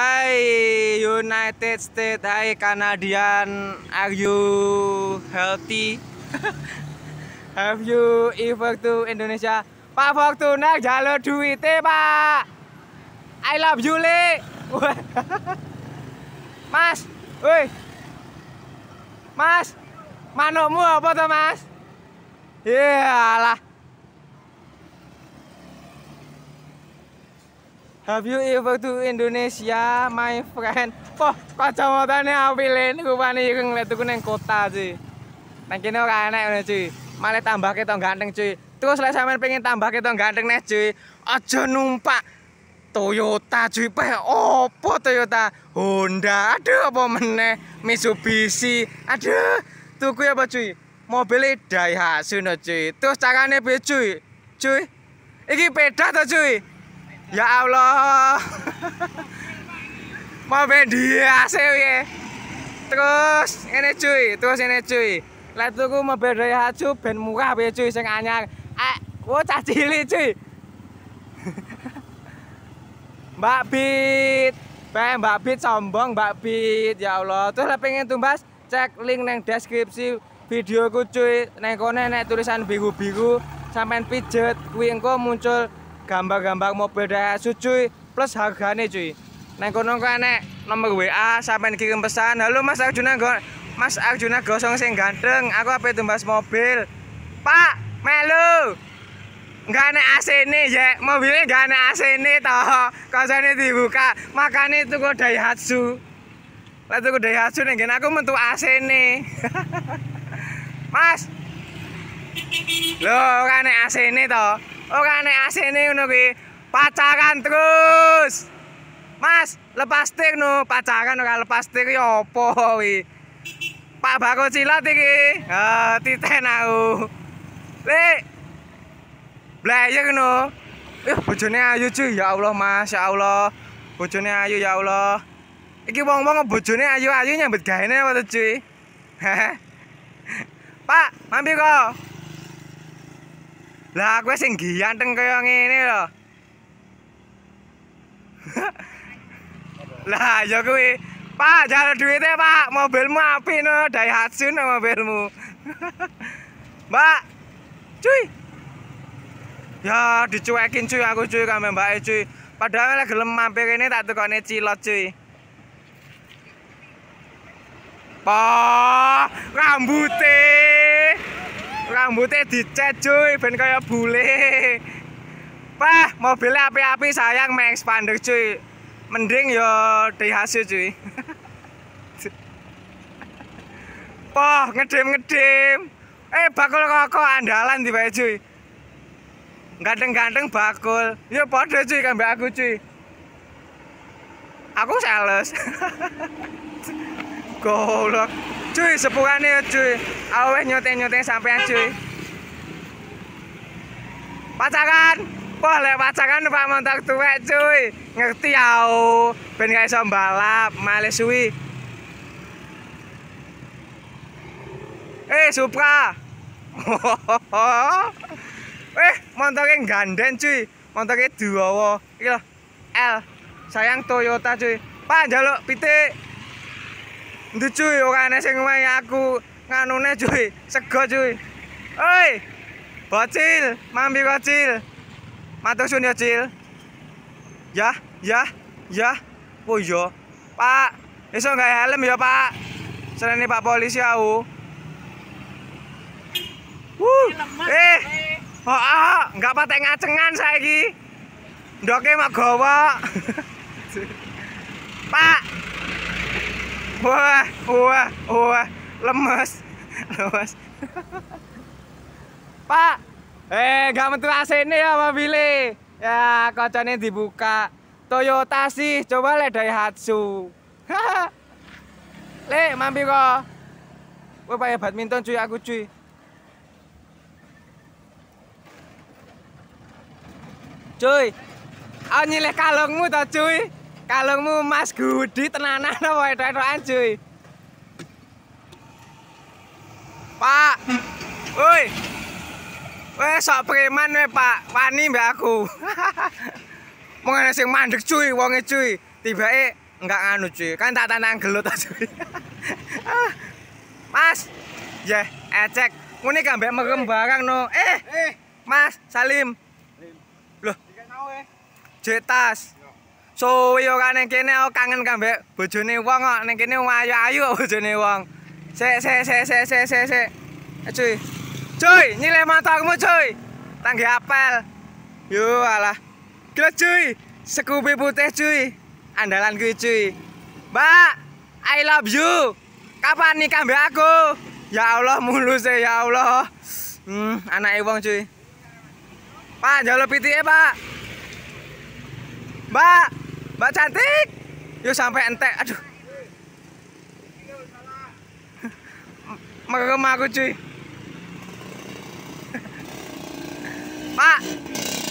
Hi United States, hi Canadian, are you healthy? Have you ever to Indonesia? Pak Fortuna jalur duite Pak. I love you le. mas, woi. Mas, manukmu apa tuh Mas? Iyalah. Have you ever to Indonesia, my friend? Poh, kacamatanya apilin. Rupanya ngeliat itu neng kota, cuy. Neng ini orang enak, ini, cuy. Malah tambah kita ganteng, cuy. Terus lah sampe pengen tambah kita ganteng, nih, cuy. Aja numpak. Toyota, cuy. Peh, opo Toyota. Honda, aduh, apa meneh. Mitsubishi, aduh. Tuku apa, cuy? Mobilnya Daihatsu, no, cuy. Terus caranya, cuy. Cuy, ini pedah, to cuy. Cuy. Ya Allah. Mau media ya. Terus ini cuy, terus ini cuy. Lah tuku mobil dari haju ben murah ya cuy sing anyar. Eh, wo cah cilik cuy. Mbak Bit. Bae Mbak Bit sombong Mbak Bit. Ya Allah, terus lah pengen tumbas cek link neng deskripsi videoku cuy. Neng kono nek tulisan biru-biru sampean pijet kuwi engko muncul gambar-gambar mobil Daihatsu cuy plus harganya cuy neng kono enek nomor WA sampai kirim pesan halo Mas Arjuna Mas Arjuna gosong sing ganteng aku apa tumbas mobil Pak melu nggak ada AC ini ya mobilnya nggak ada AC ini toh kalau ini dibuka makanya itu kok Daihatsu lah itu kok Daihatsu nih gini aku mentu AC ini mas loh kan AC ini toh Ora nek asine ngono kuwi pacaran terus. Mas, lepas tir no, pacaran ora lepas tir ya apa kuwi? Pak bakul silat iki. Ha, titen aku. Le. Blayer no. Eh, bojone ayu cuy, ya Allah, Mas, Allah. Bojone ayu ya Allah. Iki wong-wong bojone ayu-ayu nyambut gawe ne apa to cuy? Pak, mampir kok. Lah aku sing giyanteng kaya ngene lho. Lah ya kuwi, Pak, jare duwite, Pak. Mobilmu apik no, Daihatsu no mobilmu. Mbak. Cuy. Ya dicuekin cuy aku cuy kame Mbak cuy. Padahal lagi gelem mampir ini tak tukane cilot cuy. Pa, rambutnya. rambutnya dicet cuy ben kayak bule Pak, mobilnya api-api sayang me cuy mending yo dihasil cuy poh ngedim ngedim eh bakul kok-kok andalan tiba cuy ganteng-ganteng bakul yo podo cuy kambing aku cuy aku sales goblok cuy sepukane cuy aweh nyote nyote sampean cuy pacakan wah lewat pacakan pak montok tuwek cuy ngerti ya oh. ben gak iso balap Males, suwi eh supra eh montoknya ganden cuy montoknya duowo iya L sayang Toyota cuy pak jaluk pitik Ndujuy ora ana sing wayahe aku nganune cuy, sego cuy. Oi. Bocil, mambi bocil. Matur suwun ya, Cil. Ya, ya, ya. Oh yo, Pak, iso gak helm ya, Pak? Serene Pak polisi aku. Uh, eh. Oh, oh, enggak patek ngacengan saiki. Ndoke mak gowo. Pak, Wah, wah, wah, lemes, lemes. Pak, eh gak mentu ini ya mobile. Ya, kocoknya dibuka. Toyota sih, coba le Daihatsu. le, mampir kok. Gue pakai ya badminton cuy aku cuy. Cuy, aku nyilih kalungmu tau cuy. kalungmu Mas Gudi tenanan apa edok-edokan cuy Pak woi Wes sok preman we Pak, wani mbak aku. Mengene sing mandek cuy, wonge cuy. Tibake enggak anu cuy. Kan tak tanang gelut cuy. Ah, mas, ya ecek. Ngene ka mbek merem eh. barang no. Eh, eh, Mas Salim. Loh, iki nang eh. Jek tas. so, kok ning kene kangen kambe bojone wong kok ning kene ayu-ayu kok bojone wong sik sik sik sik sik sik sik eh, cuy cuy nyileh motormu cuy tangge apel yo alah gila cuy sekupi putih cuy andalan gue cuy mbak I love you kapan nikah mbak aku ya Allah mulus ya Allah hmm anak ewang cuy pak jalo piti pak mbak Mbak cantik. yuk sampai entek. Aduh. Merem aku cuy. Pak.